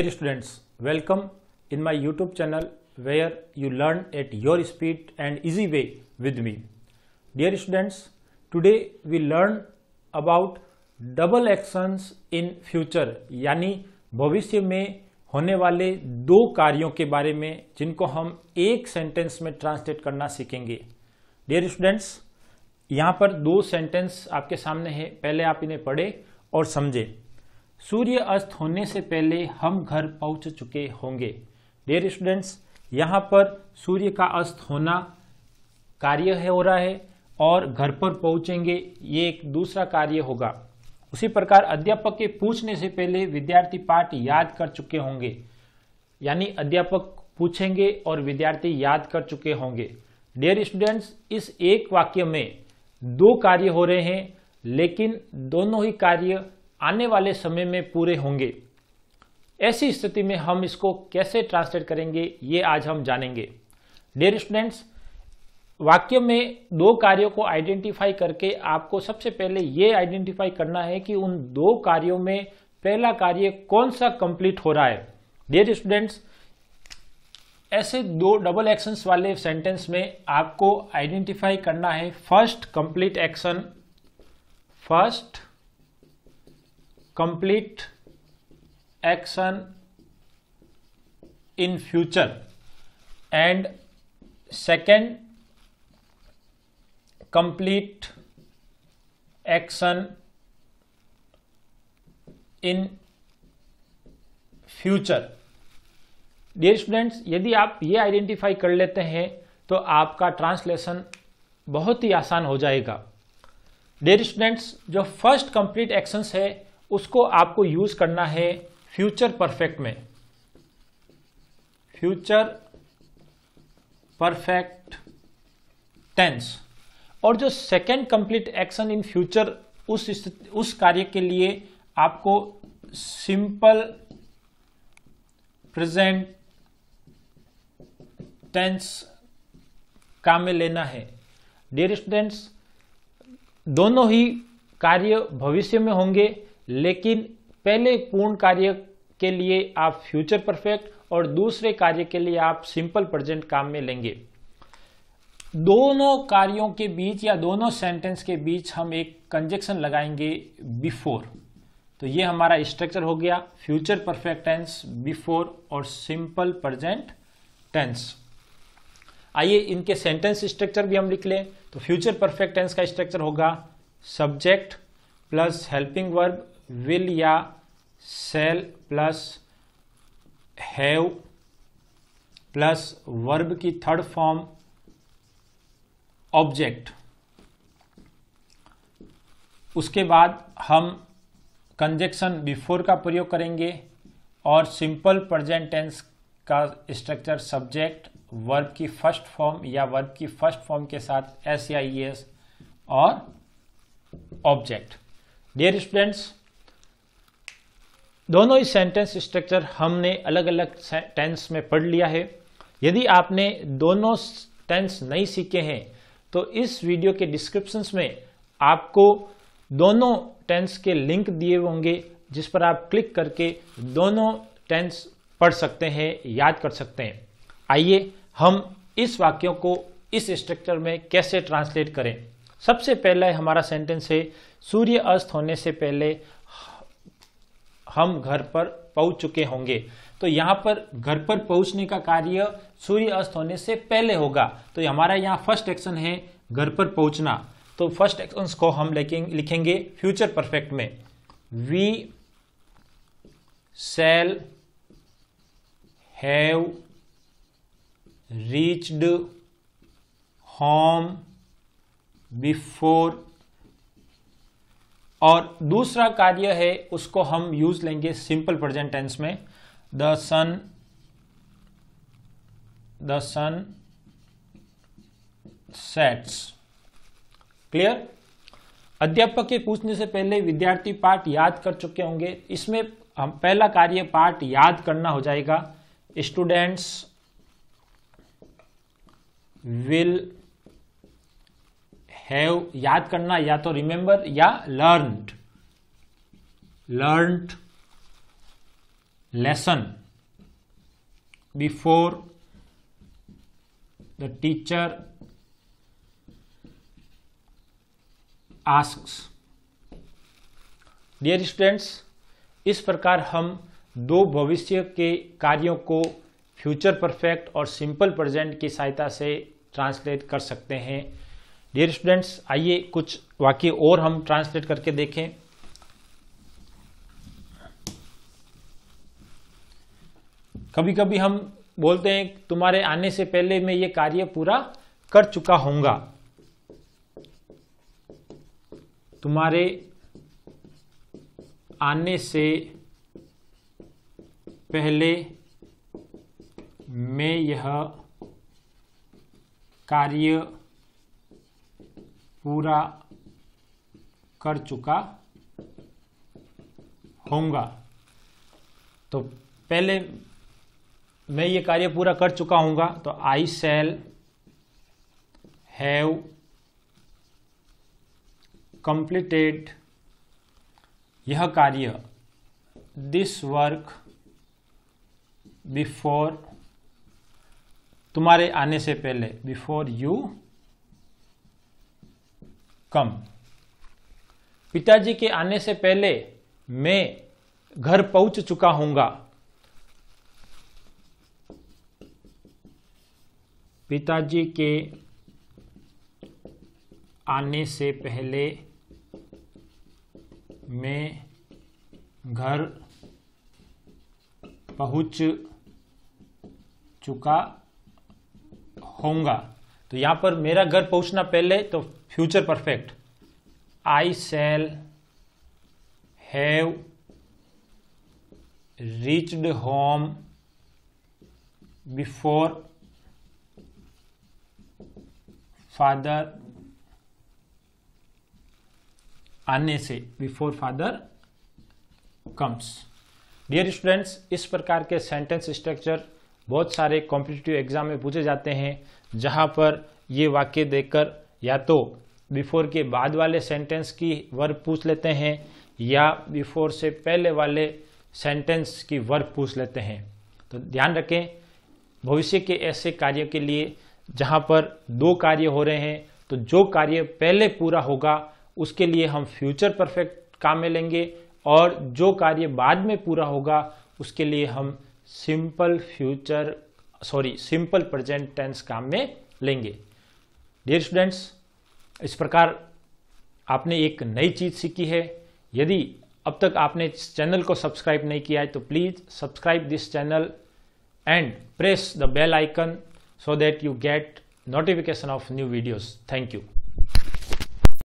Dear students, welcome in my YouTube channel where you learn at your speed and easy way with me. Dear students, today we learn about double actions in future यानी भविष्य में होने वाले दो कार्यों के बारे में जिनको हम एक सेंटेंस में ट्रांसलेट करना सीखेंगे डियर स्टूडेंट्स यहाँ पर दो सेंटेंस आपके सामने हैं पहले आप इन्हें पढ़ें और समझें सूर्य अस्त होने से पहले हम घर पहुंच चुके होंगे डेयर स्टूडेंट्स यहाँ पर सूर्य का अस्त होना कार्य है हो रहा है और घर पर पहुंचेंगे ये एक दूसरा कार्य होगा उसी प्रकार अध्यापक के पूछने से पहले विद्यार्थी पाठ याद कर चुके होंगे यानी अध्यापक पूछेंगे और विद्यार्थी याद कर चुके होंगे डेयर स्टूडेंट्स इस एक वाक्य में दो कार्य हो रहे हैं लेकिन दोनों ही कार्य आने वाले समय में पूरे होंगे ऐसी स्थिति में हम इसको कैसे ट्रांसलेट करेंगे ये आज हम जानेंगे डेयर स्टूडेंट्स वाक्य में दो कार्यों को आइडेंटिफाई करके आपको सबसे पहले ये आइडेंटिफाई करना है कि उन दो कार्यों में पहला कार्य कौन सा कंप्लीट हो रहा है डेयर स्टूडेंट्स ऐसे दो डबल एक्शंस वाले सेंटेंस में आपको आइडेंटिफाई करना है first complete action first complete action in future and second complete action in future dear students यदि आप ये आइडेंटिफाई कर लेते हैं तो आपका ट्रांसलेशन बहुत ही आसान हो जाएगा डियर स्टूडेंट्स जो फर्स्ट कंप्लीट एक्शंस है उसको आपको यूज करना है फ्यूचर परफेक्ट में फ्यूचर परफेक्ट टेंस और जो second complete action in future उस उस कार्य के लिए आपको सिंपल प्रेजेंट टेंस काम में लेना है डियर स्टूडेंट्स दोनों ही कार्य भविष्य में होंगे लेकिन पहले पूर्ण कार्य के लिए आप फ्यूचर परफेक्ट और दूसरे कार्य के लिए आप सिंपल प्रेजेंट काम में लेंगे दोनों कार्यों के बीच या दोनों सेंटेंस के बीच हम एक कंजेक्शन लगाएंगे बिफोर तो ये हमारा स्ट्रक्चर हो गया फ्यूचर परफेक्ट टेंस बिफोर और सिंपल प्रेजेंट टेंस आइए इनके सेंटेंस स्ट्रक्चर भी हम लिख लें तो फ्यूचर परफेक्ट टेंस का स्ट्रक्चर होगा subject plus helping verb will या shall plus have plus verb की थर्ड फॉर्म ऑब्जेक्ट उसके बाद हम कंजेक्शन बिफोर का प्रयोग करेंगे और सिंपल प्रजेंट टेंस का स्ट्रक्चर सब्जेक्ट वर्ब की फर्स्ट फॉर्म या वर्ब की फर्स्ट फॉर्म के साथ एस या ई एस और ऑब्जेक्ट डियर स्टूडेंट्स दोनों ही सेंटेंस स्ट्रक्चर हमने अलग अलग टेंस में पढ़ लिया है यदि आपने दोनों टेंस नहीं सीखे हैं तो इस वीडियो के डिस्क्रिप्शन में आपको दोनों टेंस के लिंक दिए होंगे जिस पर आप क्लिक करके दोनों टेंस पढ़ सकते हैं याद कर सकते हैं आइए हम इस वाक्यों को इस स्ट्रक्चर में कैसे ट्रांसलेट करें सबसे पहला हमारा सेंटेंस है सूर्य अस्त होने से पहले हम घर पर पहुंच चुके होंगे तो यहाँ पर घर पर पहुंचने का कार्य सूर्य अस्त होने से पहले होगा तो हमारा यहाँ फर्स्ट एक्शन है घर पर पहुंचना तो फर्स्ट एक्शन को हम लिखेंगे फ्यूचर परफेक्ट में we shall have reached home before और दूसरा कार्य है उसको हम यूज लेंगे सिंपल प्रेजेंट टेंस में the sun the sun sets clear अध्यापक के पूछने से पहले विद्यार्थी पाठ याद कर चुके होंगे इसमें हम पहला कार्य पाठ याद करना हो जाएगा स्टूडेंट्स विल हैव याद करना या तो रिमेंबर या learned learned lesson before the teacher ask dear students इस प्रकार हम दो भविष्य के कार्यों को फ्यूचर परफेक्ट और सिंपल प्रेजेंट की सहायता से ट्रांसलेट कर सकते हैं डियर स्टूडेंट्स आइए कुछ वाक्य और हम ट्रांसलेट करके देखें कभी कभी हम बोलते हैं तुम्हारे आने से पहले मैं ये कार्य पूरा कर चुका होऊंगा तुम्हारे आने से पहले मैं यह कार्य पूरा कर चुका होगा तो पहले मैं ये कार्य पूरा कर चुका होगा तो आई सेल हैव कंप्लीटेड यह कार्य दिस वर्क बिफोर तुम्हारे आने से पहले बिफोर यू कम पिताजी के आने से पहले मैं घर पहुंच चुका हूंगा पिताजी के आने से पहले मैं घर पहुंच चुका होऊंगा तो यहां पर मेरा घर पहुंचना पहले तो future perfect I shall have reached home before father आने से before father comes dear students इस प्रकार के सेंटेंस स्ट्रक्चर बहुत सारे कॉम्पिटिटिव एग्जाम में पूछे जाते हैं जहाँ पर ये वाक्य देखकर या तो बिफोर के बाद वाले सेंटेंस की वर्ब पूछ लेते हैं या बिफोर से पहले वाले सेंटेंस की वर्ब पूछ लेते हैं तो ध्यान रखें भविष्य के ऐसे कार्यों के लिए जहाँ पर दो कार्य हो रहे हैं तो जो कार्य पहले पूरा होगा उसके लिए हम फ्यूचर परफेक्ट काम में लेंगे और जो कार्य बाद में पूरा होगा उसके लिए हम simple future sorry simple present tense काम में लेंगे डियर स्टूडेंट्स इस प्रकार आपने एक नई चीज़ सीखी है यदि अब तक आपने इस चैनल को सब्सक्राइब नहीं किया है तो please subscribe this channel and press the bell icon so that you get notification of new videos thank you